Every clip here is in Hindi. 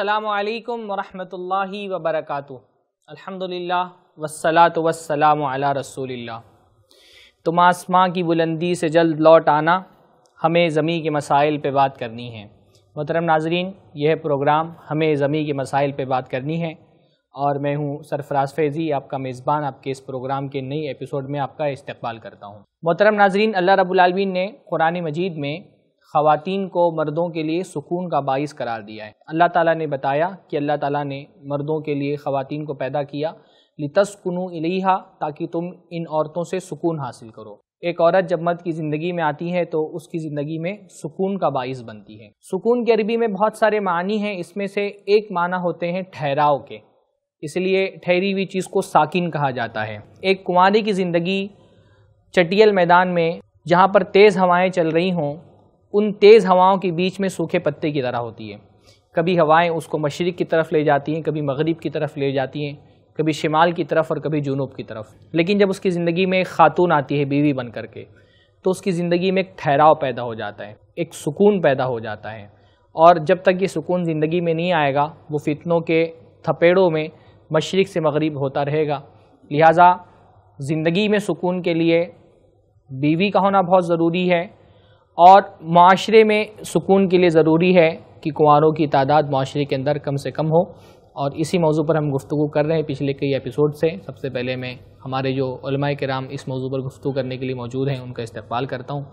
असलकम वरहमल वबरक अलहमदिल्ला वसलात वसलाम अला रसूलिल्लाह तुम आसमां की बुलंदी से जल्द लौट आना हमें ज़मी के मसाइल पे बात करनी है मोहतरम नाजरीन यह प्रोग्राम हमें ज़मी के मसाइल पे बात करनी है और मैं हूँ सरफराज फैज़ी आपका मेज़बान आपके इस प्रोग्राम के नई एपिसोड में आपका इस्तबाल करता हूँ मोहतरम नाजरीन अल्लाह रबालमीन ने कुरान मजीद में ख़वातीन को मर्दों के लिए सुकून का बाइस करार दिया है अल्लाह ताली ने बताया कि अल्लाह ताली ने मर्दों के लिए ख़वान को पैदा किया लितस्कुनु इलीहा ताकि तुम इन औरतों से सुकून हासिल करो एक औरत जब मर्द की ज़िंदगी में आती है तो उसकी ज़िंदगी में सुकून का बाइस बनती है सुकून के अरबी में बहुत सारे मानी हैं इसमें से एक माना होते हैं ठहराव के इसलिए ठहरी हुई चीज़ को साकिन कहा जाता है एक कुंवारी की ज़िंदगी चटियल मैदान में जहाँ पर तेज़ हवाएँ चल रही हों उन तेज़ हवाओं के बीच में सूखे पत्ते की तरह होती है कभी हवाएं उसको मशरक़ की तरफ ले जाती हैं कभी मगरब की तरफ ले जाती हैं कभी शिमाल की तरफ और कभी जुनूब की तरफ लेकिन जब उसकी ज़िंदगी में एक ख़ातून आती है बीवी बन करके तो उसकी ज़िंदगी में एक ठहराव पैदा हो जाता है एक सुकून पैदा हो जाता है और जब तक ये सुकून ज़िंदगी में नहीं आएगा वो फितनों के थपेड़ों में मशरक़ से मगरब होता रहेगा लिहाजा ज़िंदगी में सुकून के लिए बीवी का होना बहुत ज़रूरी है और माशरे में सुकून के लिए ज़रूरी है कि कुंवरों की तादाद माशरे के अंदर कम से कम हो और इसी मौजू पर हम गुफ्तु कर रहे हैं पिछले कई एपिसोड से सबसे पहले मैं हमारे जो कराम इस मौजू पर गुफ्तु करने के लिए मौजूद हैं उनका इस्तबाल करता हूँ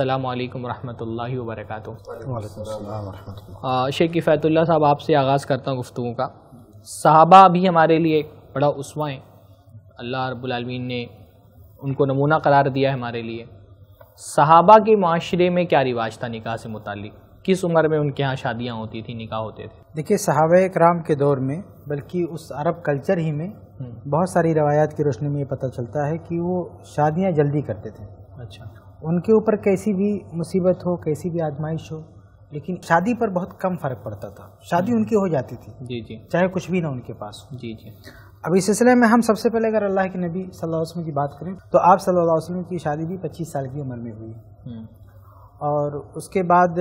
अल्लाम वरहमल वरक शेख किफ़ैतुल्ला साहब आपसे आगाज़ करता हूँ गुफ्तु का साहबा भी हमारे लिए एक बड़ा उस्वा है अल्लाह रबालमीन ने उनको नमूना करार दिया है हमारे लिए सहाबा के माशरे में क्या रिवाज था निकाह से मुतलिक किस उम्र में उनके यहाँ शादियाँ होती थी निकाह होते थे देखिए सहाब कराम के दौर में बल्कि उस अरब कल्चर ही में हम्म। बहुत सारी रवायात की रोशनी में ये पता चलता है कि वो शादियाँ जल्दी करते थे अच्छा उनके ऊपर कैसी भी मुसीबत हो कैसी भी आजमाइश हो लेकिन शादी पर बहुत कम फर्क पड़ता था शादी हम्म। उनकी हो जाती थी जी जी चाहे कुछ भी ना उनके पास जी जी अब इस सिलसिले में हम सबसे पहले अगर अल्लाह के नबी सल्लल्लाहु अलैहि वसल्लम की बात करें तो आप सल्लल्लाहु अलैहि वसल्लम की शादी भी पच्चीस साल की उम्र में हुई हम्म। और उसके बाद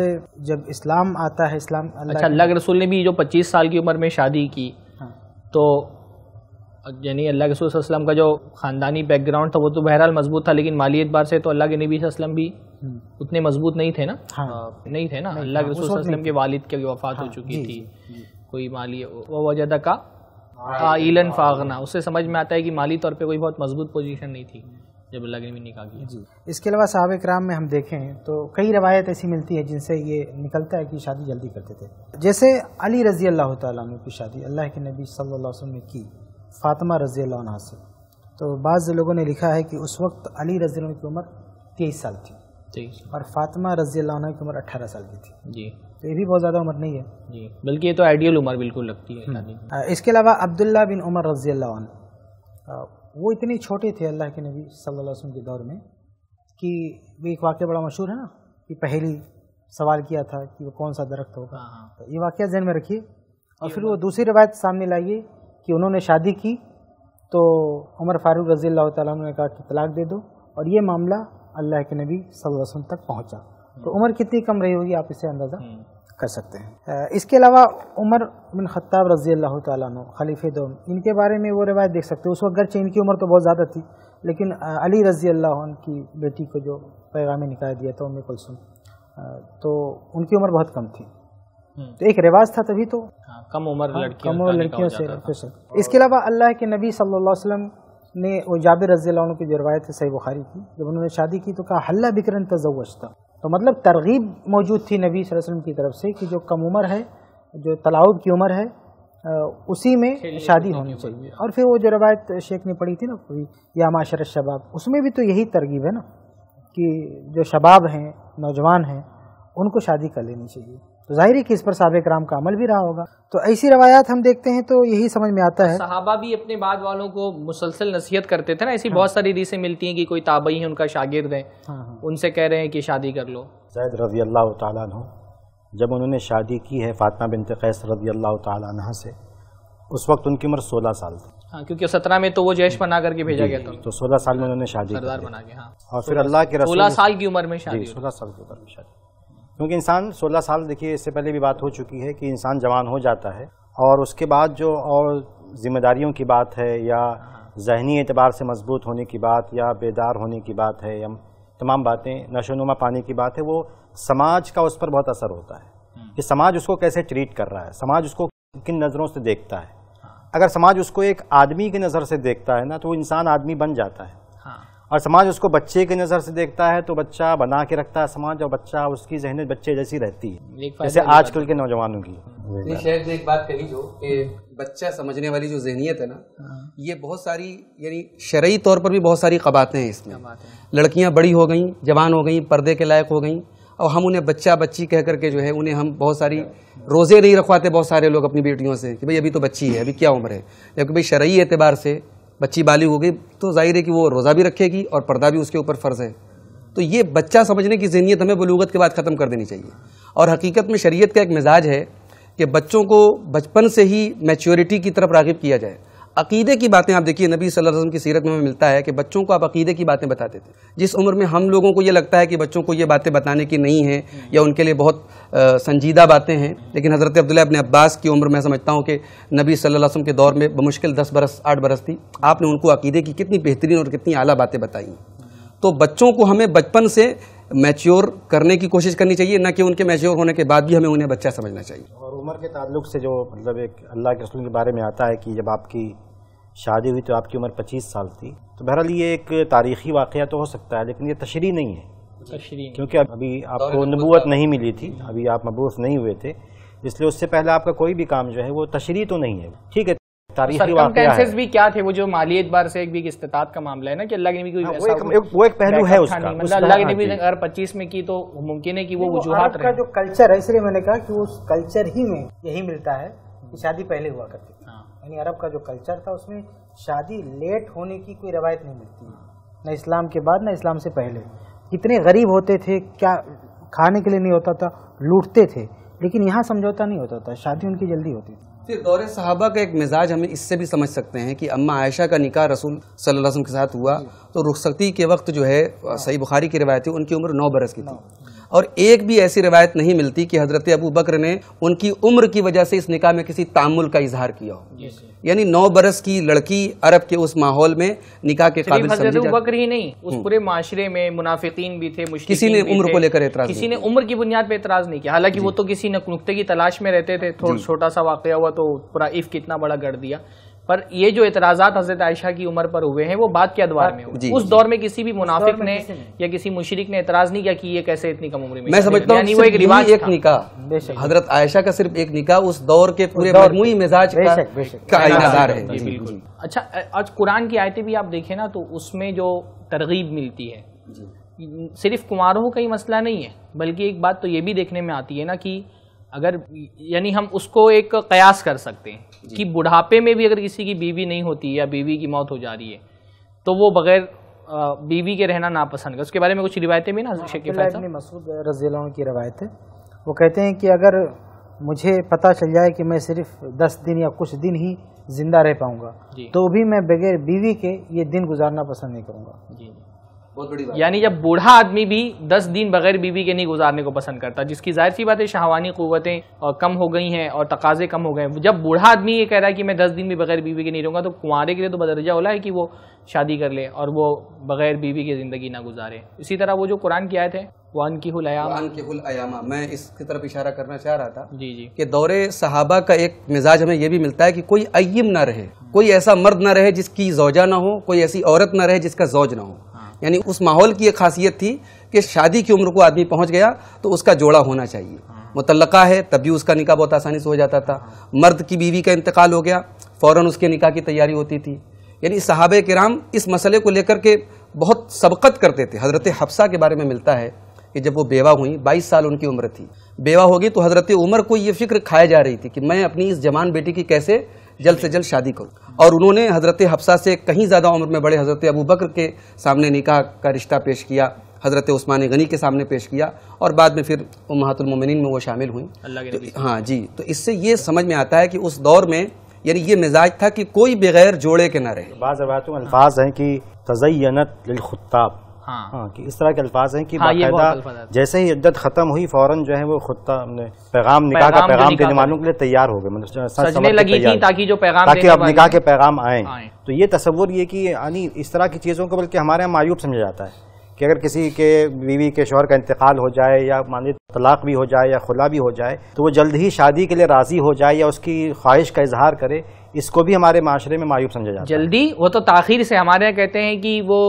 जब इस्लाम आता है इस्लाम अल्लाह अच्छा के रसूल ने भी जो पच्चीस साल की उम्र में शादी की हाँ। तो यानी अल्लाह के रसूल का जो ख़ानदानी बैकग्राउंड था वो तो बहरहाल मजबूत था लेकिन माली एतबार से तो अल्लाह के नबी वसलम भी हम्म। उतने मजबूत नहीं थे ना हाँ। नहीं थे ना अल्लाह के हाँ, रसूल के वालिद की वफ़ात हो हाँ, चुकी थी कोई माली वजह का आइलन हाँ, हाँ, फागना उससे समझ में आता है कि माली तौर पे कोई बहुत मजबूत पोजीशन नहीं थी जब अल्लाह ने भी निकाह किया जी इसके अलावा साहब कराम में हम देखें तो कई रवायत ऐसी मिलती है जिनसे ये निकलता है कि शादी जल्दी करते थे जैसे अली रजी अल्लाह तु की शादी अल्लाह के नबी सल्लल्लाहु अलैहि ने की फातमा रजी अल्लाह से तो बाज़ लोगों ने लिखा है कि उस वक्त अली रजी की उम्र तेईस साल थी और फातिमा रजी अल्लाह की उम्र अट्ठारह साल की थी जी तो ये भी बहुत ज़्यादा उम्र नहीं है जी बल्कि ये तो आइडियल उम्र बिल्कुल लगती है हम्म। इसके अलावा अब्दुल्ला बिन उमर रजी अल्लाह वो इतने छोटे थे अल्लाह के नबी सल्लल्लाहु अलैहि वसल्लम के दौर में कि वो एक वाक्य बड़ा मशहूर है ना कि पहली सवाल किया था कि वो कौन सा दरख्त होगा हाँ, हाँ। तो ये वाक्य जहन में रखिए और फिर वो दूसरी रवायत सामने लाइए कि उन्होंने शादी की तो उमर फारूक रजी अल्लाह ने कहा कि तलाक दे दो और ये मामला अल्लाह के नबी सल्लल्लाहु अलैहि वसल्लम तक पहुंचा तो उम्र कितनी कम रही होगी आप इसे अंदाज़ा हम्म। कर सकते हैं इसके अलावा उमर बिन खत्ताब रजी अल्लाह तु खलीफ दोम इनके बारे में वो रिवायत देख सकते हो उस वक्त गर्चे इनकी उम्र तो बहुत ज़्यादा थी लेकिन अली रजी अल्लाह की बेटी को जो पैगाम निकाह दिया था उम्मी कुलसुम तो उनकी उम्र बहुत कम थी हम्म। तो एक रिवाज था तभी तो हाँ, कम उम्र हाँ, लड़कियों कम उम्र लड़कियों से इसके अलावा अल्लाह के नबी सल्ला वसम ने वो जाबिर रजी की जो रवायत है सही बुखारी की जब उन्होंने शादी की तो कहा हल्ला बिकरन तजवश था तो मतलब तरगीब मौजूद थी नबी वसल्लम की तरफ से कि जो कम उम्र है जो तलाउब की उम्र है उसी में शादी तो होनी चाहिए और फिर वो जो रवायत शेख ने पढ़ी थी ना कोई या माशर शबाब उसमें भी तो यही तरगीब है ना कि जो शबाब हैं नौजवान हैं उनको शादी कर लेनी चाहिए तो जाहिर है कि इस पर सबक राम का अमल भी रहा होगा तो ऐसी रवायात हम देखते हैं तो यही समझ में आता है सहाबा भी अपने बाद वालों को मुसलसल नसीहत करते थे ना ऐसी हाँ। बहुत सारी रीसें मिलती हैं कि कोई ताबई है उनका शागिर्द है हाँ, हाँ उनसे कह रहे हैं कि शादी कर लो जैद रजी अल्लाह तु जब उन्होंने शादी की है फातमा बिन तैस रजी अल्लाह तह से उस वक्त उनकी उम्र सोलह साल थी हाँ क्योंकि सत्रह में तो वो जैश बना करके भेजा गया था तो सोलह साल में उन्होंने शादी सरदार बना के हाँ और फिर अल्लाह के सोलह साल की उम्र में शादी सोलह साल की उम्र में शादी क्योंकि इंसान 16 साल देखिए इससे पहले भी बात हो चुकी है कि इंसान जवान हो जाता है और उसके बाद जो और जिम्मेदारियों की बात है या जहनी एतबार से मजबूत होने की बात या बेदार होने की बात है या तमाम बातें नशोनुमा पाने की बात है वो समाज का उस पर बहुत असर होता है हम्म। कि समाज उसको कैसे ट्रीट कर रहा है समाज उसको किन नज़रों से देखता है हाँ। अगर समाज उसको एक आदमी की नज़र से देखता है ना तो वो इंसान आदमी बन जाता है और समाज उसको बच्चे की नज़र से देखता है तो बच्चा बना के रखता है समाज और बच्चा उसकी जहनीत बच्चे जैसी रहती है जैसे आजकल के नौजवानों की शायद एक बात कही जो कि बच्चा समझने वाली जो जहनीत है ना हाँ। ये बहुत सारी यानी शरय तौर पर भी बहुत सारी कबातें हैं इसमें लड़कियाँ बड़ी हो गई जवान हो गई पर्दे के लायक हो गई और हम उन्हें बच्चा बच्ची कह करके जो है उन्हें हम बहुत सारी रोज़े नहीं रखवाते बहुत सारे लोग अपनी बेटियों से कि भाई अभी तो बच्ची है अभी क्या उम्र है जबकि भाई शरय एतबार से बच्ची बाली हो गई तो जाहिर है कि वो रोज़ा भी रखेगी और पर्दा भी उसके ऊपर फ़र्ज़ है तो ये बच्चा समझने की जहनीत हमें बलूगत के बाद ख़त्म कर देनी चाहिए और हकीकत में शरीयत का एक मिजाज है कि बच्चों को बचपन से ही मैच्योरिटी की तरफ रागब किया जाए अकीदे की बातें आप देखिए नबी सल्लल्लाहु अलैहि वसल्लम की सीरत में मिलता है कि बच्चों को आप अकीदे की बातें बताते थे जिस उम्र में हम लोगों को ये लगता है कि बच्चों को ये बातें बताने की नहीं है या उनके लिए बहुत संजीदा बातें हैं लेकिन हज़रत अब्दुल्ला अपने अब्बास की उम्र में समझता हूँ कि नबी सल वसम के दौर में बमुश्किल दस बरस आठ बरस थी आपने उनको अकीदे की कितनी बेहतरीन और कितनी अली बातें बताई तो बच्चों को हमें बचपन से मैच्योर करने की कोशिश करनी चाहिए ना कि उनके मैच्योर होने के बाद भी हमें उन्हें बच्चा समझना चाहिए और उम्र के ताल्लुक से जो मतलब एक अल्लाह के रसूल के बारे में आता है कि जब आपकी शादी हुई तो आपकी उम्र पच्चीस साल थी तो बहरहाल ये एक तारीखी वाक़ तो हो सकता है लेकिन ये तशरी नहीं है क्योंकि अभी आपको नबूत नहीं मिली थी अभी आप मबूस नहीं हुए थे इसलिए उससे पहले आपका कोई भी काम जो है वो तशरी तो नहीं है ठीक है भी क्या थे वो जो माली एतबार से एक भी इस्तात का मामला है ना कि अल्लाह ने भी कोई हाँ, वो, एक, एक, वो एक पहलू है उसका मतलब अल्लाह ने भी हाँ अगर पच्चीस में की तो मुमकिन है कि वो वजूहत का जो कल्चर है इसलिए मैंने कहा कि उस कल्चर ही में यही मिलता है कि शादी पहले हुआ करती थी हाँ। यानी अरब का जो कल्चर था उसमें शादी लेट होने की कोई रवायत नहीं मिलती है न इस्लाम के बाद न इस्लाम से पहले कितने गरीब होते थे क्या खाने के लिए नहीं होता था लूटते थे लेकिन यहाँ समझौता नहीं होता था शादी उनकी जल्दी होती थी कि दौरे साहबा का एक मिजाज हम इससे भी समझ सकते हैं कि अम्मा आयशा का निकाह रसूल सल्लल्लाहु अलैहि वसल्लम के साथ हुआ तो रुखसती के वक्त जो है सही बुखारी की रवायत थी उनकी उम्र नौ बरस की थी और एक भी ऐसी रिवायत नहीं मिलती कि हज़रत अबू बकर ने उनकी उम्र की वजह से इस निकाह में किसी तामुल का इजहार किया हो यानी नौ बरस की लड़की अरब के उस माहौल में निकाह के काबिल समझी बकर ही नहीं उस हम्म। पूरे माशरे में मुनाफिकीन भी थे किसी ने उम्र को लेकर एतराज किसी ने उम्र की बुनियाद पर एतराज नहीं किया हालांकि वो तो किसी नुकते की तलाश में रहते थे छोटा सा वाक़ हुआ तो पूरा इफ कितना बड़ा गढ़ दिया पर ये जो एतराजात हजरत आयशा की उम्र पर हुए हैं वो बाद के अदवार हाँ, में हुए उस दौर में किसी भी मुनाफिक ने या किसी मुशरक ने इतराज नहीं किया कि ये कैसे इतनी कम उम्र में मैं समझता हूँ वो एक रिवाज एक निका हजरत आयशा का सिर्फ एक निका उस दौर के पूरे मिजाज का अच्छा आज कुरान की आयतें भी आप देखें ना तो उसमें जो तरगीब मिलती है सिर्फ कुमारों का ही मसला नहीं है बल्कि एक बात तो ये भी देखने में आती है ना कि अगर यानी हम उसको एक कयास कर सकते हैं कि बुढ़ापे में भी अगर किसी की बीवी नहीं होती या बीवी की मौत हो जा रही है तो वो बगैर बीवी के रहना नापसंद कर उसके बारे में कुछ रिवायतें भी ना शेखी मसूद रजीलों की रवायत है वो कहते हैं कि अगर मुझे पता चल जाए कि मैं सिर्फ दस दिन या कुछ दिन ही ज़िंदा रह पाऊँगा तो भी मैं बगैर बीवी के ये दिन गुजारना पसंद नहीं करूँगा जी बहुत बड़ी बात यानी जब बूढ़ा आदमी भी दस दिन बगैर बीवी के नहीं गुजारने को पसंद करता जिसकी जाहिर सी बात है शाहवानी क़ुतें कम हो गई हैं और तकाजे कम हो गए हैं जब बूढ़ा आदमी ये कह रहा है कि मैं दस दिन भी बगैर बीवी के नहीं रहूँगा तो कुंवारे के लिए तो बदरजा होला है कि वो शादी कर ले और वो बगैर बीवी की ज़िंदगी ना गुजारे इसी तरह वो जो कुरान की आयत है वान की वान की अयामा मैं इसकी तरफ इशारा करना चाह रहा था जी जी कि दौरे सहाबा का एक मिजाज हमें यह भी मिलता है कि कोई अयम ना रहे कोई ऐसा मर्द ना रहे जिसकी जोजा ना हो कोई ऐसी औरत ना रहे जिसका जौज ना हो यानी उस माहौल की एक खासियत थी कि शादी की उम्र को आदमी पहुंच गया तो उसका जोड़ा होना चाहिए हाँ। मुतलका है तब भी उसका निकाह बहुत आसानी से हो जाता था मर्द की बीवी का इंतकाल हो गया फ़ौरन उसके निकाह की तैयारी होती थी यानी साहब कराम इस मसले को लेकर के बहुत सबकत करते थे हज़रत हफ्सा के बारे में मिलता है कि जब वो बेवा हुई बाईस साल उनकी उम्र थी बेवा होगी तो हज़रत उमर को ये फिक्र खाया जा रही थी कि मैं अपनी इस जवान बेटी की कैसे जल्द से जल्द शादी करो और उन्होंने हज़रत हफ्सा से कहीं ज़्यादा उम्र में बड़े हज़रत अबू बकर के सामने निकाह का रिश्ता पेश किया हज़रत उस्मान गनी के सामने पेश किया और बाद में फिर महातुलमिन में वो शामिल हुई तो, हाँ जी तो इससे ये समझ में आता है कि उस दौर में यानी ये मिजाज था कि कोई बगैर जोड़े के ना रहे बाज़ अल्फाज हैं कि तजयनत हाँ।, हाँ, कि इस तरह के अल्फाज हैं कि हाँ, जैसे ही इज्जत खत्म हुई फौरन जो है वो खुद पैगाम निकाह का पैगाम तो देने वालों के लिए तैयार हो गए मतलब ताकि जो पैगाम अब निकाह के पैगाम आए तो ये तस्वुर ये कि यानी इस तरह की चीज़ों को बल्कि हमारे यहाँ मायूब समझा जाता है कि अगर किसी के बीवी के शोहर का इंतकाल हो जाए या मान तलाक भी हो जाए या खुला भी हो जाए तो वो जल्द ही शादी के लिए राज़ी हो जाए या उसकी ख्वाहिश का इजहार करे इसको भी हमारे माशरे में मायूब समझा जाता जल्दी वो तो ताखिर से हमारे यहाँ कहते हैं कि वो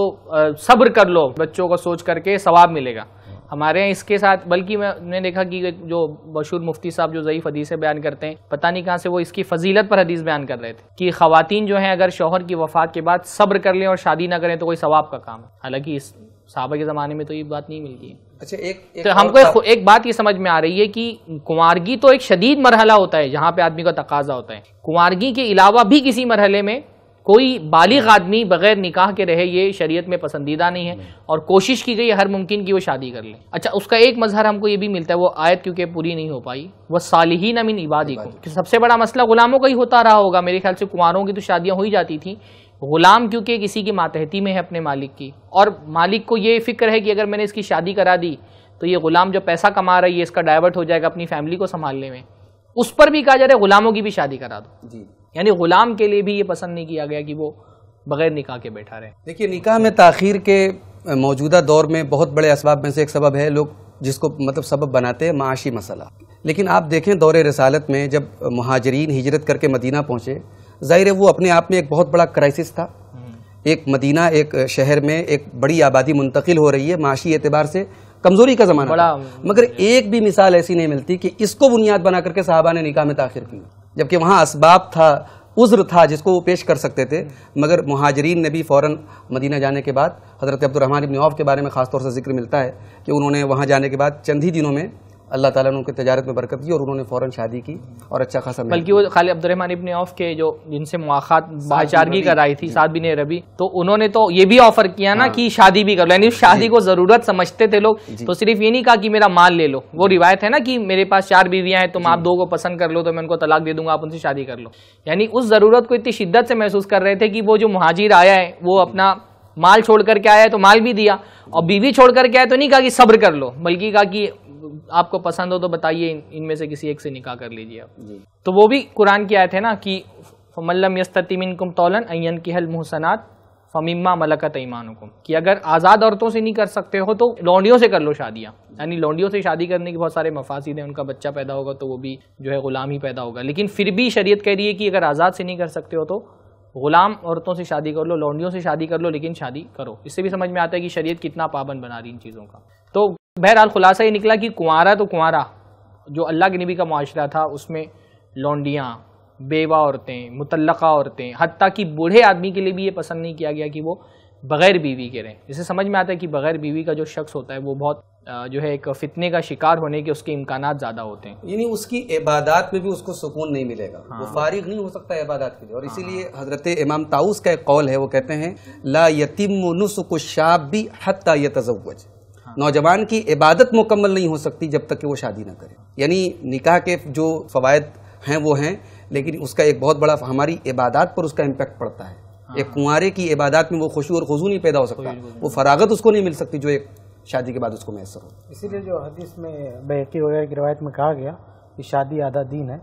सब्र कर लो बच्चों को सोच करके सवाब मिलेगा हमारे यहाँ इसके साथ बल्कि मैंने देखा कि जो मशहूर मुफ्ती साहब जो ज़यीफ़ हदीसें बयान करते हैं पता नहीं कहाँ से वो इसकी फजीलत पर हदीस बयान कर रहे थे कि ख़वातीन जो हैं अगर शोहर की वफात के बाद सब्र कर लें और शादी ना करें तो कोई सवाब का काम है हालांकि इस साहबा के ज़माने में तो ये बात नहीं मिलती है अच्छा एक, एक तो हमको एक, बात ये समझ में आ रही है कि कुंवारगी तो एक शदीद मरहला होता है जहाँ पे आदमी का तकाजा होता है कुंवारगी के अलावा भी किसी मरहले में कोई बालिग हाँ। आदमी बगैर निकाह के रहे ये शरीयत में पसंदीदा नहीं है नहीं। और कोशिश की गई हर मुमकिन की वो शादी कर ले अच्छा उसका एक मजहर हमको ये भी मिलता है वो आयत क्योंकि पूरी नहीं हो पाई वह सालिहीन अमीन इबादी को सबसे बड़ा मसला गुलामों का ही होता रहा होगा मेरे ख्याल से कुंवरों की तो शादियाँ हो ही जाती थी गुलाम क्योंकि किसी की मातहती में है अपने मालिक की और मालिक को ये फिक्र है कि अगर मैंने इसकी शादी करा दी तो ये गुलाम जो पैसा कमा रही है इसका डाइवर्ट हो जाएगा अपनी फैमिली को संभालने में उस पर भी कहा जा रहा है गुलामों की भी शादी करा दो जी यानी गुलाम के लिए भी ये पसंद नहीं किया गया कि वो बगैर निकाह के बैठा रहे देखिए निकाह में तखिर के मौजूदा दौर में बहुत बड़े इसबाब में से एक सबब है लोग जिसको मतलब सबब बनाते हैं माशी मसला लेकिन आप देखें दौरे रसालत में जब महाजरीन हिजरत करके मदीना पहुँचे जाहिर है वो अपने आप में एक बहुत बड़ा क्राइसिस था एक मदीना एक शहर में एक बड़ी आबादी मुंतकिल हो रही है माशी एतबार से कमजोरी का जमाना बड़ा मगर एक भी मिसाल ऐसी नहीं मिलती कि इसको बुनियाद बना करके साहबा ने निकाह में ताखिर की जबकि वहाँ इसबाब था उज्र था जिसको वो पेश कर सकते थे मगर महाजरीन ने भी फौरन मदीना जाने के बाद हज़रत अब्दुलरहमान औफ के बारे में ख़ासतौर से जिक्र मिलता है कि उन्होंने वहाँ जाने के बाद चंद ही दिनों में अल्लाह ताला ने उनके तजारत में बरकत की और उन्होंने फ़ौरन शादी की और अच्छा खासा बल्कि वो खाली अब्दुलरहमान इबन औफ के जो जिनसे मुआखात बाचारगी कराई थी साथ बिन रबी तो उन्होंने तो ये भी ऑफर किया ना हाँ। कि शादी भी कर लो यानी उस शादी को ज़रूरत समझते थे लोग तो सिर्फ ये नहीं कहा कि मेरा माल ले लो वो रिवायत है ना कि मेरे पास चार बीवियां हैं तुम आप दो को पसंद कर लो तो मैं उनको तलाक दे दूंगा आप उनसे शादी कर लो यानी उस ज़रूरत को इतनी शिद्दत से महसूस कर रहे थे कि वो जो महाजिर आया है वो अपना माल छोड़ करके आया है तो माल भी दिया और बीवी छोड़ करके आया तो नहीं कहा कि सब्र कर लो बल्कि कहा कि आपको पसंद हो तो बताइए इनमें से किसी एक से निकाह कर लीजिए आप तो वो भी कुरान की आयत है ना कि मल्लम यस्तमिन कुम तौलन अयन की हल मुहसनात फमीमा मलकत ईमानुकुम कि अगर आज़ाद औरतों से नहीं कर सकते हो तो लौंडियों से कर लो शादियाँ यानी लौंडियों से शादी करने के बहुत सारे मफासद हैं उनका बच्चा पैदा होगा तो वो भी जो है ग़ुलाम ही पैदा होगा लेकिन फिर भी शरीय कह रही है कि अगर आज़ाद से नहीं कर सकते हो तो ग़ुलाम औरतों से शादी कर लो लौंडियों से शादी कर लो लेकिन शादी करो इससे भी समझ में आता है कि शरीयत कितना पाबंद बना रही इन चीज़ों का तो बहरहाल खुलासा ये निकला कि कुंवारा तो कुंवारा जो अल्लाह के नबी का माशरा था उसमें लौंडियाँ बेवा औरतें मुतलक़ा औरतें हती कि बूढ़े आदमी के लिए भी ये पसंद नहीं किया गया कि वो बग़ैर बीवी के रहें जिसे समझ में आता है कि बग़ैर बीवी का जो शख्स होता है वो बहुत जो है एक फ़ितने का शिकार होने के उसके इम्कान ज़्यादा होते हैं यानी उसकी इबादत में भी उसको सुकून नहीं मिलेगा हाँ। वो फारिग नहीं हो सकता इबादत के लिए और इसीलिए हाँ। हज़रत इमाम ताउस का एक कौल है वो कहते हैं ला यतीम नुसुक भी हती तजवज नौजवान की इबादत मुकम्मल नहीं हो सकती जब तक कि वो शादी ना करे यानी निकाह के जो फवायद हैं वो हैं लेकिन उसका एक बहुत बड़ा हमारी इबादत पर उसका इम्पैक्ट पड़ता है हाँ। एक कुंवारे की इबादत में वो खुशी और खजू नहीं पैदा हो सकता वो फरागत उसको नहीं मिल सकती जो एक शादी के बाद उसको मैसर हो इसीलिए जो हदीस में बहकी वगैरह की रवायत में कहा गया कि शादी आधा दीन है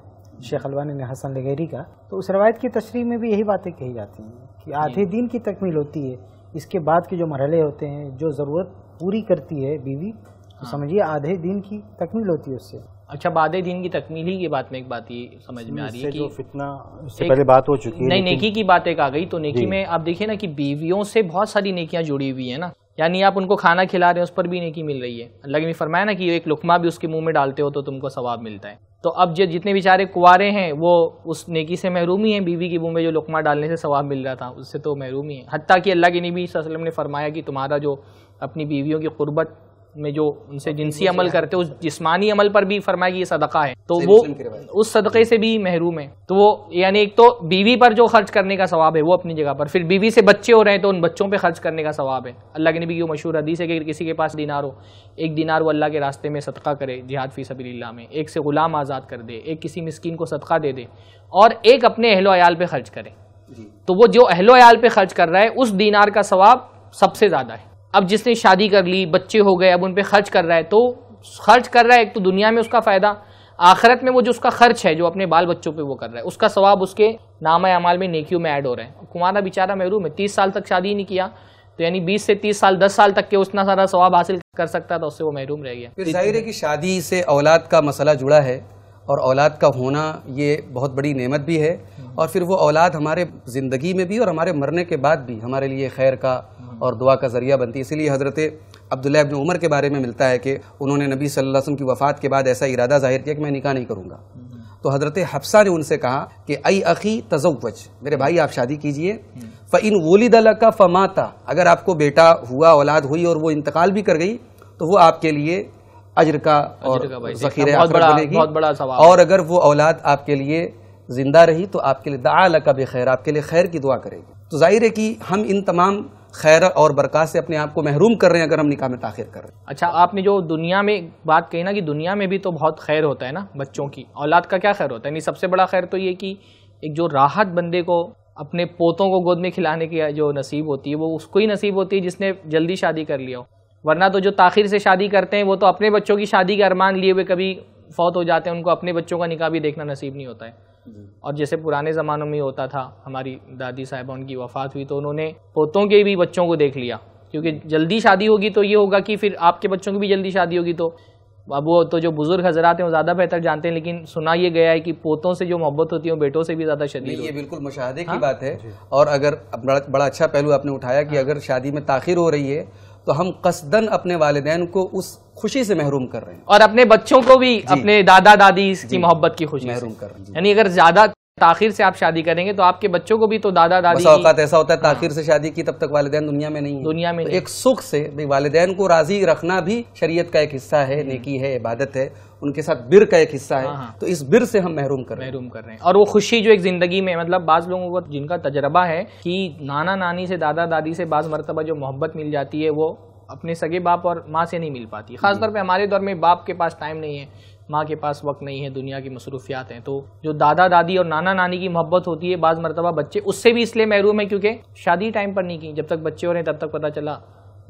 शेख अलवानी ने हसन लगेरी का तो उस रवायत की तशरी में भी यही बातें कही जाती हैं कि आधे दिन की तकमील होती है इसके बाद के जो मरहले होते हैं जो ज़रूरत पूरी करती है बीवी तो हाँ। समझिए आधे दिन की तकमील होती है उससे अच्छा आधे दिन की तकमील ही की बात में एक बात ही समझ में आ रही है कि तो फितना इससे पहले बात हो चुकी है नहीं नेकी की बात एक आ गई तो नेकी में आप देखिए ना कि बीवियों से बहुत सारी नेकियां जुड़ी हुई है ना यानी आप उनको खाना खिला रहे हैं उस पर भी नेकी मिल रही है अल्लाह ने फरमाया ना कि एक लुकमा भी उसके मुंह में डालते हो तो तुमको सवाब मिलता है तो अब जो जितने बेचारे कुंवारे हैं वो उस नेकी से महरूम ही हैं बीवी की मुँह में जो लुकमा डालने से सवाब मिल रहा था उससे तो महरूम ही है हती कि अल्लाह के नबी वसल्लम ने फरमाया कि तुम्हारा जो अपनी बीवियों की कुर्बत में जो उनसे जिनसी अमल करते उस जिस्मानी अमल पर भी फरमाया कि ये सदका है तो वो उस सदक़े से भी महरूम है तो वो यानी एक तो बीवी पर जो खर्च करने का सवाब है वो अपनी जगह पर फिर बीवी से बच्चे हो रहे हैं तो उन बच्चों पर खर्च करने का सवाब है अल्लाह के नबी की मशहूर हदीस है कि किसी के पास दिनार हो एक दिनार वो अल्लाह के रास्ते में सदका करे जिहाद फी सबील्ला में एक से ग़ुलाम आज़ाद कर दे एक किसी मिसकिन को सदका दे दे और एक अपने अहलो आयाल पर खर्च करे तो वो जो अहलो आयाल पर खर्च कर रहा है उस दीनार का सवाब सबसे ज़्यादा है अब जिसने शादी कर ली बच्चे हो गए अब उन पर खर्च कर रहा है तो खर्च कर रहा है एक तो दुनिया में उसका फ़ायदा आखिरत में वो जो उसका खर्च है जो अपने बाल बच्चों पे वो कर रहा है उसका सवाब उसके नाम अमाल में नेकियों में ऐड हो रहे हैं कुमारा बेचारा महरूम है तीस साल तक शादी नहीं किया तो यानी बीस से तीस साल दस साल तक के उतना सारा सवाब हासिल कर सकता था उससे वो महरूम रह गया फिर जाहिर है कि शादी से औलाद का मसला जुड़ा है और औलाद का होना ये बहुत बड़ी नेमत भी है और फिर वो औलाद हमारे ज़िंदगी में भी और हमारे मरने के बाद भी हमारे लिए खैर का और दुआ का ज़रिया बनती है इसीलिए हज़रत अब्दुल्ला अबिन उमर के बारे में मिलता है कि उन्होंने नबी सल्लल्लाहु की वफ़ात के बाद ऐसा इरादा ज़ाहिर किया कि मैं निकाह नहीं करूँगा तो हज़रत हफ्सा ने उनसे कहा कि अई अखी तजवज मेरे भाई आप शादी कीजिए फ़ इन दल का फ़माता अगर आपको बेटा हुआ औलाद हुई और वो इंतकाल भी कर गई तो वो आपके लिए अजर का और जखीरे बनेगी और अगर वो औलाद आपके लिए जिंदा रही तो आपके लिए दाल का भी खैर आपके लिए खैर की दुआ करेगी तो जाहिर है कि हम इन तमाम खैर और बरकत से अपने आप को महरूम कर रहे हैं अगर हम निकाह में ताखिर कर रहे हैं अच्छा आपने जो दुनिया में बात कही ना कि दुनिया में भी तो बहुत खैर होता है ना बच्चों की औलाद का क्या खैर होता है नहीं सबसे बड़ा खैर तो ये कि एक जो राहत बंदे को अपने पोतों को गोद में खिलाने की जो नसीब होती है वो उसको ही नसीब होती है जिसने जल्दी शादी कर लिया हो वरना तो जो ताखिर से शादी करते हैं वो तो अपने बच्चों की शादी के अरमान लिए हुए कभी फौत हो जाते हैं उनको अपने बच्चों का निकाह भी देखना नसीब नहीं होता है और जैसे पुराने ज़मानों में होता था हमारी दादी साहिबा उनकी वफ़ात हुई तो उन्होंने पोतों के भी बच्चों को देख लिया क्योंकि जल्दी शादी होगी तो ये होगा कि फिर आपके बच्चों की भी जल्दी शादी होगी तो अब वो तो जो बुजुर्ग हजरात हैं वो ज़्यादा बेहतर जानते हैं लेकिन सुना ये गया है कि पोतों से जो मोहब्बत होती है वो बेटों से भी ज़्यादा शदी ये बिल्कुल मुशाहदे की हाँ? बात है और अगर बड़ा अच्छा पहलू आपने उठाया कि हाँ। अगर शादी में ताखिर हो रही है तो हम कसदन अपने वालदेन को उस खुशी से महरूम कर रहे हैं और अपने बच्चों को भी अपने दादा दादी की मोहब्बत की खुशी महरूम कर रहे हैं यानी अगर ज्यादा ताखिर से आप शादी करेंगे तो आपके बच्चों को भी तो दादा दादी औकात ऐसा होता है ताखिर से शादी की तब तक वाले दुनिया में नहीं दुनिया में तो एक सुख से भाई को राजी रखना भी शरीय का एक हिस्सा है नेकी है इबादत है उनके साथ बिर का एक हिस्सा है हाँ, हाँ। तो इस बिर से हम महरूम कर रहे हैं महरूम कर रहे हैं और वो खुशी जो एक जिंदगी में मतलब बाज लोगों को जिनका तजर्बा है कि नाना नानी से दादा दादी से बाज मरतबा जो मोहब्बत मिल जाती है वो अपने सगे बाप और माँ से नहीं मिल पाती खासतौर पर हमारे दौर में बाप के पास टाइम नहीं है माँ के पास वक्त नहीं है दुनिया की मसरूफियात हैं तो जो दादा दादी और नाना नानी की मोहब्बत होती है बाज़ मरतबा बच्चे उससे भी इसलिए महरूम है क्योंकि शादी टाइम पर नहीं की जब तक बच्चे हो रहे हैं तब तक पता चला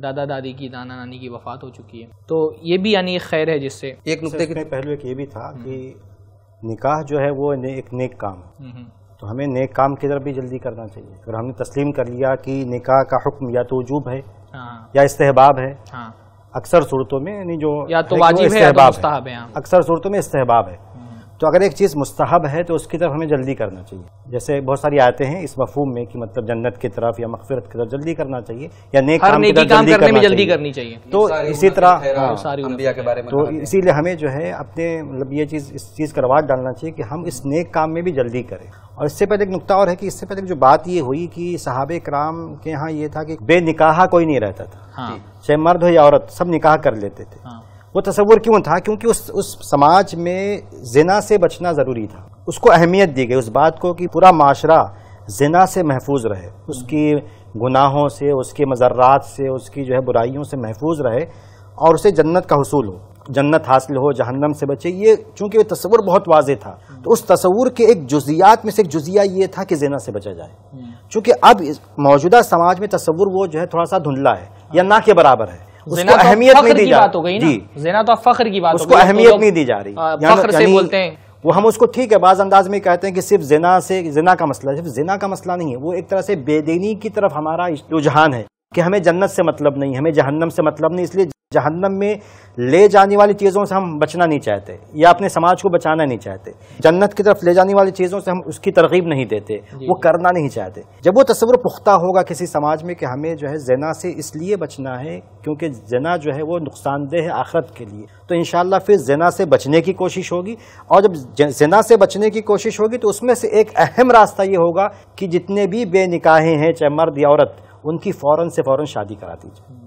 दादा दादी की नाना नानी की वफात हो चुकी है तो ये भी यानी एक खैर है जिससे एक नुकते के पहलू एक ये भी था हम्म। कि निकाह जो है वो ने, एक नेक काम हम्म, हम्म। तो हमें नेक काम की तरफ भी जल्दी करना चाहिए अगर हमने तस्लीम कर लिया कि निकाह का हुक्म या तो वजूब है हाँ। या इस्तेहबाब है हाँ। अक्सर सूरतों में यानी जो या तो वाजिब है, तो है, तो है हाँ। अक्सर सूरतों में इस्तेहबाब है तो अगर एक चीज़ मुस्तहब है तो उसकी तरफ हमें जल्दी करना चाहिए जैसे बहुत सारी आते हैं इस मफहूम में कि मतलब जन्नत की तरफ या मकफिरत की तरफ जल्दी करना चाहिए या नेक काम की तरफ जल्दी करना जल्दी करनी चाहिए तो इसी तरह हाँ, के बारे में तो इसीलिए हमें जो है अपने मतलब ये चीज़ इस चीज़ का रवाज डालना चाहिए कि हम इस नेक काम में भी जल्दी करें और इससे पहले एक नुकता और है कि इससे पहले जो बात ये हुई कि साहब कराम के यहाँ ये था कि निकाह कोई नहीं रहता था हाँ। चाहे मर्द हो या औरत सब निकाह कर लेते थे हाँ। वो तस्वुर क्यों था क्योंकि उस उस समाज में जिना से बचना ज़रूरी था उसको अहमियत दी गई उस बात को कि पूरा माशरा जिना से महफूज रहे हम्म। उसकी गुनाहों से उसके मजर्रात से उसकी जो है बुराइयों से महफूज रहे और उसे जन्नत का हसूल हो जन्नत हासिल हो जहन्नम से बचे ये चूंकि ये तस्वुर बहुत वाजे था तो उस तस्वुर के एक जुजियात में से एक जुजिया ये था कि जेना से बचा जाए चूंकि अब मौजूदा समाज में तस्वुर वो जो है थोड़ा सा धुंधला है या ना के बराबर है उसको तो अहमियत तो नहीं दी जा रही जेना तो फख्र की बात उसको अहमियत नहीं दी जा रही बोलते हैं वो हम उसको ठीक है बाज़ अंदाज में कहते हैं कि सिर्फ जिना से जिना का मसला सिर्फ जिना का मसला नहीं है वो एक तरह से बेदीनी की तरफ हमारा रुझान है कि हमें जन्नत से मतलब नहीं हमें जहन्नम से मतलब नहीं इसलिए जहन्नम में ले जाने वाली चीज़ों से हम बचना नहीं चाहते या अपने समाज को बचाना नहीं चाहते जन्नत की तरफ ले जाने वाली चीज़ों से हम उसकी तरगीब नहीं देते वो करना नहीं चाहते जब वो तस्वुर पुख्ता होगा किसी समाज में कि हमें जो है जना से इसलिए बचना है क्योंकि जना जो है वो नुकसानदेह है आखरत के लिए तो इन फिर जना से बचने की कोशिश होगी और जब जना से बचने की कोशिश होगी तो उसमें से एक अहम रास्ता ये होगा कि जितने भी बेनिकाहें हैं चाहे मर्द या औरत उनकी फ़ौर से फ़ौर शादी करा दीजिए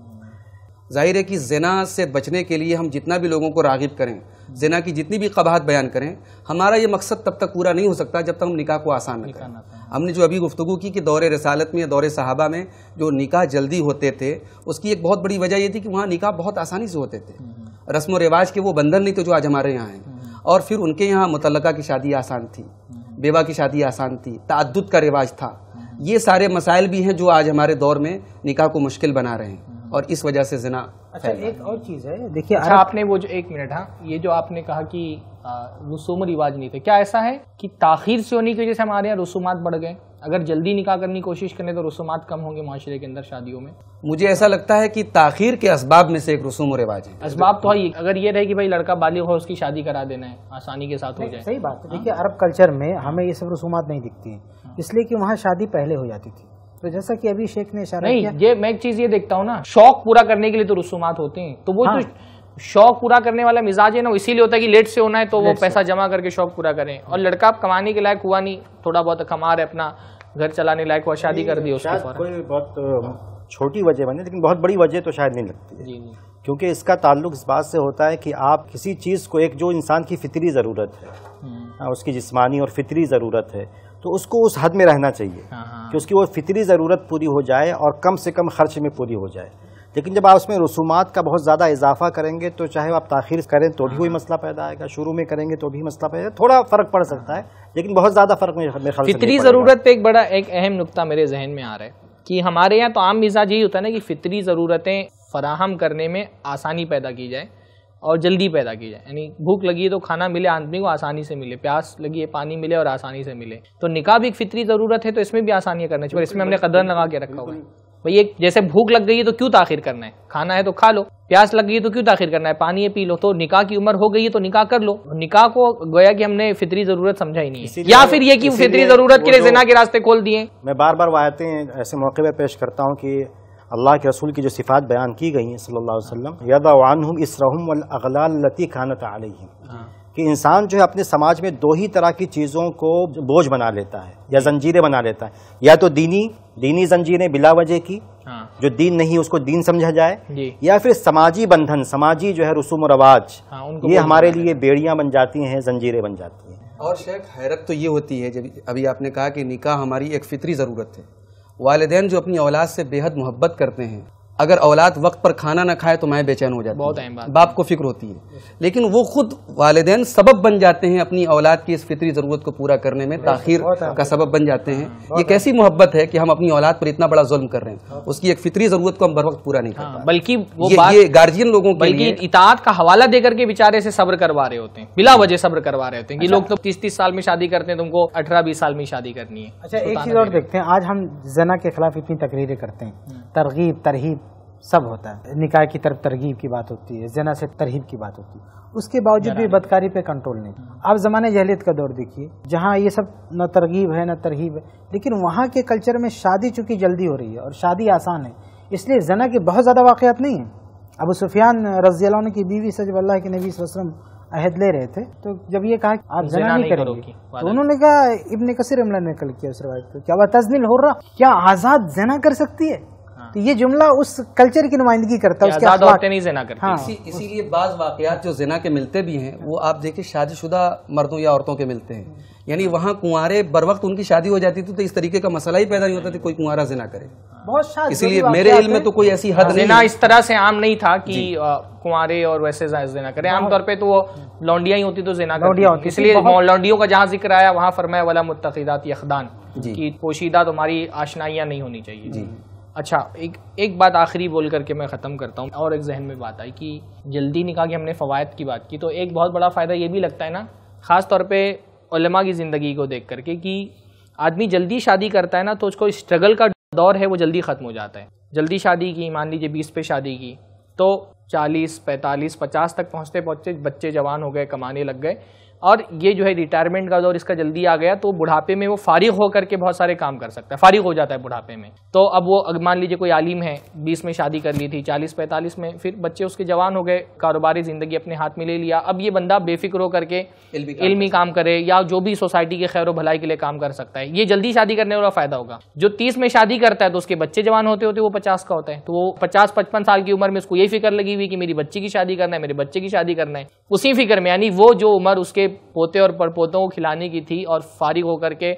जाहिर है कि जना से बचने के लिए हम जितना भी लोगों को रागिब करें जना की जितनी भी कबाहत बयान करें हमारा ये मकसद तब तक पूरा नहीं हो सकता जब तक हम निकाह को आसान न करें हमने जो अभी गुफ्तु की कि दौरे रसालत में या दौरे सहाबा में जो निकाह जल्दी होते थे उसकी एक बहुत बड़ी वजह ये थी कि वहाँ निकाह बहुत आसानी से होते थे हम्म। रस्म व रिवाज के वो बंधन नहीं थे जो आज हमारे यहाँ हैं हम्म। और फिर उनके यहाँ मुतलका की शादी आसान थी हम्म। बेवा की शादी आसान थी तद्द का रिवाज था ये सारे मसाइल भी हैं जो आज हमारे दौर में निकाह को मुश्किल बना रहे हैं और इस वजह से जना अच्छा एक और चीज़ है देखिए अच्छा आपने वो जो एक मिनट हाँ ये जो आपने कहा कि रसूम रिवाज नहीं थे क्या ऐसा है कि ताखिर से होने की वजह से हमारे यहाँ रसूमात बढ़ गए अगर जल्दी निकाह करने की कोशिश करें तो रसूमात कम होंगे माशरे के अंदर शादियों में मुझे ऐसा लगता है कि ताखिर के असबाब में से एक रसूम और रिवाज है इसबाब तो है अगर ये रहे कि भाई लड़का बालिग हो उसकी शादी करा देना है आसानी के साथ हो जाए सही बात है हाँ। देखिए अरब कल्चर में हमें ये सब रसूमात नहीं दिखती हैं इसलिए कि वहाँ शादी पहले हो जाती थी तो जैसा कि अभी शेख ने इशारा नहीं ये मैं एक चीज ये देखता हूँ ना शौक पूरा करने के लिए तो रसूमात होते हैं तो वो तो हाँ। तो शौक पूरा करने वाला मिजाज है ना इसीलिए होता है कि लेट से होना है तो वो पैसा जमा करके शौक पूरा करें और लड़का कमाने के लायक हुआ नहीं थोड़ा बहुत कमा रहे अपना घर चलाने लायक हुआ शादी कर दी उसके कोई बहुत छोटी वजह बने लेकिन बहुत बड़ी वजह तो शायद नहीं लगती है क्योंकि इसका ताल्लुक इस बात से होता है कि आप किसी चीज़ को एक जो इंसान की फितरी ज़रूरत है हम्म। हाँ, उसकी जिस्मानी और फितरी ज़रूरत है तो उसको उस हद में रहना चाहिए हाँ, हाँ। कि उसकी वो फितरी ज़रूरत पूरी हो जाए और कम से कम खर्च में पूरी हो जाए लेकिन जब आप उसमें रसूमात का बहुत ज़्यादा इजाफा करेंगे तो चाहे आप ताखिर करें तो भी वही हाँ, मसला पैदा आएगा शुरू में करेंगे तो भी मसला पैदा थोड़ा फ़र्क पड़ सकता है लेकिन बहुत ज़्यादा फ़र्क मेरे फितरी ज़रूरत पर एक बड़ा एक अहम नुकता मेरे जहन में आ रहा है कि हमारे यहाँ तो आम मिजाज यही होता है ना कि फ़ितरी ज़रूरतें फ़राहम करने में आसानी पैदा की जाए और जल्दी पैदा की जाए यानी भूख लगी है तो खाना मिले आदमी को आसानी से मिले प्यास लगी है पानी मिले और आसानी से मिले तो निकाह भी एक फितरी ज़रूरत है तो इसमें भी आसानियाँ करना चाहिए इसमें हमने कदर लगा के रखा हुआ है भाई एक जैसे भूख लग गई है तो क्यों ताखिर करना है खाना है तो खा लो प्यास लग गई है तो क्यों ताखिर करना है पानी है पी लो तो निकाह की उम्र हो गई है तो निकाह कर लो निकाह को गोया कि हमने फितरी जरूरत समझा ही नहीं है या फिर ये कि फितरी जरूरत के लिए जिना के रास्ते खोल दिए मैं बार बार वायतें ऐसे मौके पर पेश करता हूँ कि अल्लाह के रसूल की जो सिफ़ात बयान की गई हैं सल्लल्लाहु अलैहि वसल्लम यदानहम खानत आलिम कि इंसान जो है अपने समाज में दो ही तरह की चीज़ों को बोझ बना लेता है या जंजीरें बना लेता है या तो दीनी दीनी जंजीरें बिला वजह की हाँ। जो दीन नहीं उसको दीन समझा जाए या फिर समाजी बंधन समाजी जो है रसूम रवाज हाँ, ये हमारे लिए बेड़ियां बन जाती हैं जंजीरें बन जाती हैं और शेख हैरत तो ये होती है जब अभी आपने कहा कि निकाह हमारी एक फितरी ज़रूरत है वालदेन जो अपनी औलाद से बेहद मोहब्बत करते हैं अगर औलाद वक्त पर खाना ना खाए तो माएँ बेचैन हो जाती बहुत अहम बाप को फिक्र होती है लेकिन वो खुद वाले सबब बन जाते हैं अपनी औलाद की इस फितरी ज़रूरत को पूरा करने में ताखिर का सबब बन जाते हैं ये कैसी मोहब्बत है कि हम अपनी औलाद पर इतना बड़ा जुल्म कर रहे हैं हाँ। उसकी एक फितरी ज़रूरत को हम बर वक्त पूरा नहीं करते हाँ, बल्कि वो गार्जियन लोगों बल्कि इतात का हवाला देकर के बेचारे से सब्र करवा रहे होते हैं बिला वजह सब्र करवा रहे होते हैं ये अच्छा। लोग तो तीस तीस साल में शादी करते हैं तुमको अठारह बीस साल में शादी करनी है अच्छा एक चीज़ और देखते हैं आज हम जना के खिलाफ इतनी तकरीरें करते हैं हम्म। तरगीब तरहीब सब होता है निकाय की तरफ तरगीब की बात होती है जना से तरहीब की बात होती है उसके बावजूद भी बदकारी पे कंट्रोल नहीं अब ज़माने जहलीत का दौर देखिए जहाँ ये सब न तरगीब है न तरहीब है लेकिन वहाँ के कल्चर में शादी चूँकि जल्दी हो रही है और शादी आसान है इसलिए जना के बहुत ज़्यादा वाक़ात नहीं है अब सुफियान रजी की बीवी से अल्लाह के नबी वसलम अहद ले रहे थे तो जब ये कहा आप जना नहीं करोगे तो उन्होंने कहा इबन कसर इमला ने कल किया उस रवायत को क्या वह तजनील हो रहा क्या आज़ाद जना कर सकती है तो ये जुमला उस कल्चर की नुमाइंदगी करता है उसके औरतें नहीं करती हाँ। इसी इसीलिए बाज वाकयात जो जिना के मिलते भी हैं वो आप देखिए शादीशुदा मर्दों या औरतों के मिलते हैं यानी वहाँ कुंवरे बर वक्त उनकी शादी हो जाती थी तो इस तरीके का मसला ही पैदा नहीं होता था कोई कुंवरा जिना करे बहुत इसीलिए मेरे इल में तो कोई ऐसी हद हाँ, नहीं इस तरह से आम नहीं था कि कुंवरे और वैसे जिना करे आमतौर पे तो वो लौंडिया ही होती तो जिना होती इसलिए लौंडियों का जहाँ जिक्र आया वहाँ फरमाया वाला मुतदात यखदान की पोशीदा तुम्हारी आशनाइयाँ नहीं होनी चाहिए अच्छा एक एक बात आखिरी बोल करके मैं ख़त्म करता हूँ और एक जहन में बात आई कि जल्दी निकाह की हमने फ़वाद की बात की तो एक बहुत बड़ा फ़ायदा ये भी लगता है ना ख़ास तौर पर उलमा की ज़िंदगी को देख करके कि आदमी जल्दी शादी करता है ना तो उसको स्ट्रगल का दौर है वो जल्दी ख़त्म हो जाता है जल्दी शादी की मान लीजिए बीस पे शादी की तो चालीस पैंतालीस पचास तक पहुँचते पहुँचते बच्चे जवान हो गए कमाने लग गए और ये जो है रिटायरमेंट का दौर इसका जल्दी आ गया तो बुढ़ापे में वो फारिग होकर के बहुत सारे काम कर सकता है फारिग हो जाता है बुढ़ापे में तो अब वो मान लीजिए कोई आलिम है बीस में शादी कर ली थी चालीस पैंतालीस में फिर बच्चे उसके जवान हो गए कारोबारी ज़िंदगी अपने हाथ में ले लिया अब ये बंदा बेफिक्र होकर के इलमी काम, करे या जो भी सोसाइटी के खैर भलाई के लिए काम कर सकता है ये जल्दी शादी करने वाला फ़ायदा होगा जो तीस में शादी करता है तो उसके बच्चे जवान होते होते वो पचास का होता है तो वो पचास पचपन साल की उम्र में उसको ये फिक्र लगी हुई कि मेरी बच्ची की शादी करना है मेरे बच्चे की शादी करना है उसी फिक्र में यानी वो जो उम्र उसके पोते और परपोतों को खिलाने की थी और फारिग होकर के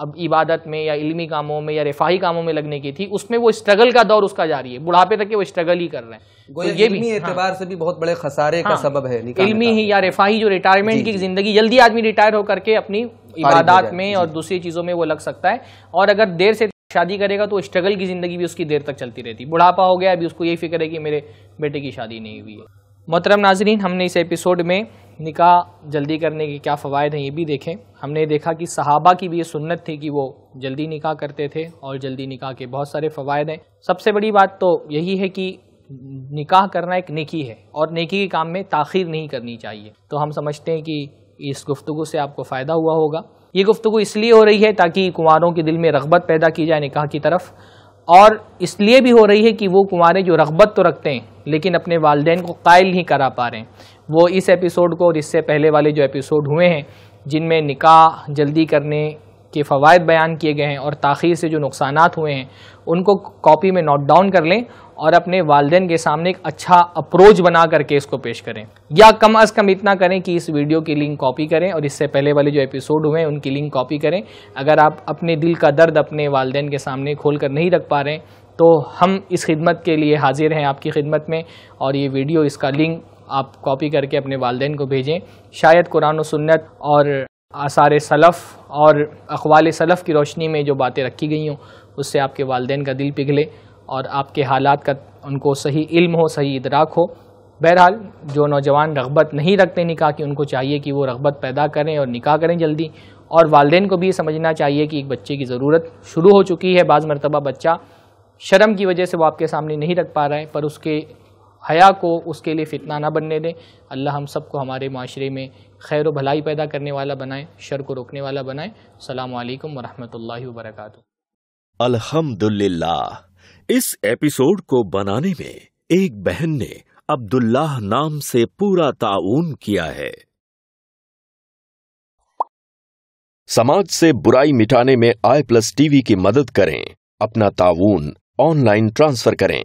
अब इबादत में या इल्मी कामों में या रिफाही कामों में लगने की थी उसमें वो स्ट्रगल का दौर उसका जारी है बुढ़ापे तक के वो स्ट्रगल ही कर रहे हैं तो ये भी हाँ। एतबार हाँ, से भी बहुत बड़े खसारे हाँ, का सबब है इल्मी ही या रिफाही जो रिटायरमेंट की जिंदगी जल्दी आदमी रिटायर होकर के अपनी इबादत में और दूसरी चीज़ों में वो लग सकता है और अगर देर से शादी करेगा तो स्ट्रगल की ज़िंदगी भी उसकी देर तक चलती रहती बुढ़ापा हो गया अभी उसको यही फिक्र है कि मेरे बेटे की शादी नहीं हुई है मोहतरम नाजरीन हमने इस एपिसोड में निकाह जल्दी करने के क्या फ़वाद हैं ये भी देखें हमने देखा कि सहाबा की भी ये सुन्नत थी कि वो जल्दी निकाह करते थे और जल्दी निकाह के बहुत सारे फ़वाद हैं सबसे बड़ी बात तो यही है कि निकाह करना एक नेकी है और नेकी के काम में ताखिर नहीं करनी चाहिए तो हम समझते हैं कि इस गुफ्तु से आपको फ़ायदा हुआ होगा ये गुफ्तु इसलिए हो रही है ताकि कुंवरों के दिल में रगबत पैदा की जाए निकाह की तरफ और इसलिए भी हो रही है कि वो कुंवरें जो रगबत तो रखते हैं लेकिन अपने वालदेन को कायल नहीं करा पा रहे हैं वो इस एपिसोड को और इससे पहले वाले जो एपिसोड हुए हैं जिनमें निकाह जल्दी करने के फ़वाद बयान किए गए हैं और ताखिर से जो नुकसान हुए हैं उनको कॉपी में नोट डाउन कर लें और अपने वालदेन के सामने एक अच्छा अप्रोच बना करके इसको पेश करें या कम अज़ कम इतना करें कि इस वीडियो की लिंक कॉपी करें और इससे पहले वाले जो एपिसोड हुए हैं उनकी लिंक कॉपी करें अगर आप अपने दिल का दर्द अपने वालदेन के सामने खोल कर नहीं रख पा रहे हैं तो हम इस खिदमत के लिए हाजिर हैं आपकी खिदमत में और ये वीडियो इसका लिंक आप कॉपी करके अपने वालदेन को भेजें शायद कुरान सन्नत सुन्नत और आसार सलफ़ और अखवाल सलफ़ की रोशनी में जो बातें रखी गई हों उससे आपके वालदेन का दिल पिघले और आपके हालात का उनको सही इल्म हो सही इदराक हो बहरहाल जो नौजवान रगबत नहीं रखते निकाह की उनको चाहिए कि वो रगबत पैदा करें और निकाह करें जल्दी और वालदेन को भी समझना चाहिए कि एक बच्चे की ज़रूरत शुरू हो चुकी है बाज़ मरतबा बच्चा शर्म की वजह से वो आपके सामने नहीं रख पा रहा है पर उसके हया को उसके लिए फ़ितना ना बनने दें अल्लाह हम सबको हमारे माशरे में खैर व भलाई पैदा करने वाला बनाए शर को रोकने वाला बनाए अल्लाम वरहमल वर्क अल्हम्दुलिल्लाह इस एपिसोड को बनाने में एक बहन ने अब्दुल्लाह नाम से पूरा ताउन किया है समाज से बुराई मिटाने में आई प्लस टीवी की मदद करें अपना ताउन ऑनलाइन ट्रांसफर करें